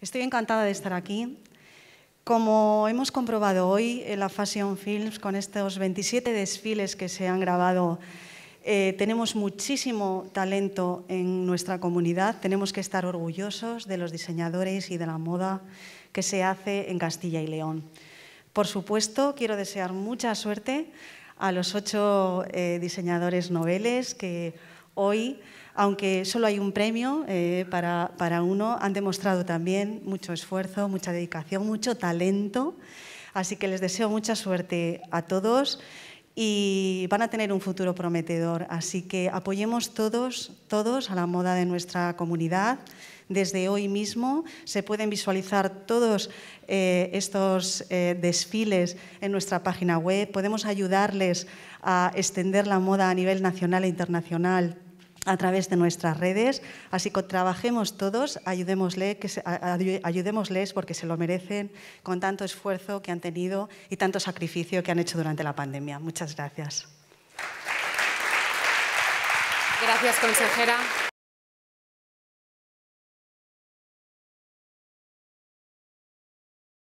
Estoy encantada de estar aquí. Como hemos comprobado hoy en la Fashion Films, con estos 27 desfiles que se han grabado, eh, tenemos muchísimo talento en nuestra comunidad. Tenemos que estar orgullosos de los diseñadores y de la moda que se hace en Castilla y León. Por supuesto, quiero desear mucha suerte a los ocho eh, diseñadores noveles que hoy, aunque solo hay un premio eh, para, uno, han demostrado también mucho esfuerzo, mucha dedicación, mucho talento. Así que les deseo mucha suerte a todos y van a tener un futuro prometedor. Así que apoyemos todos, todos a la moda de nuestra comunidad. Desde hoy mismo se pueden visualizar todos eh, estos eh, desfiles en nuestra página web. Podemos ayudarles a extender la moda a nivel nacional e internacional a través de nuestras redes. Así que trabajemos todos, que ayudémosles porque se lo merecen con tanto esfuerzo que han tenido y tanto sacrificio que han hecho durante la pandemia. Muchas gracias. Gracias, consejera.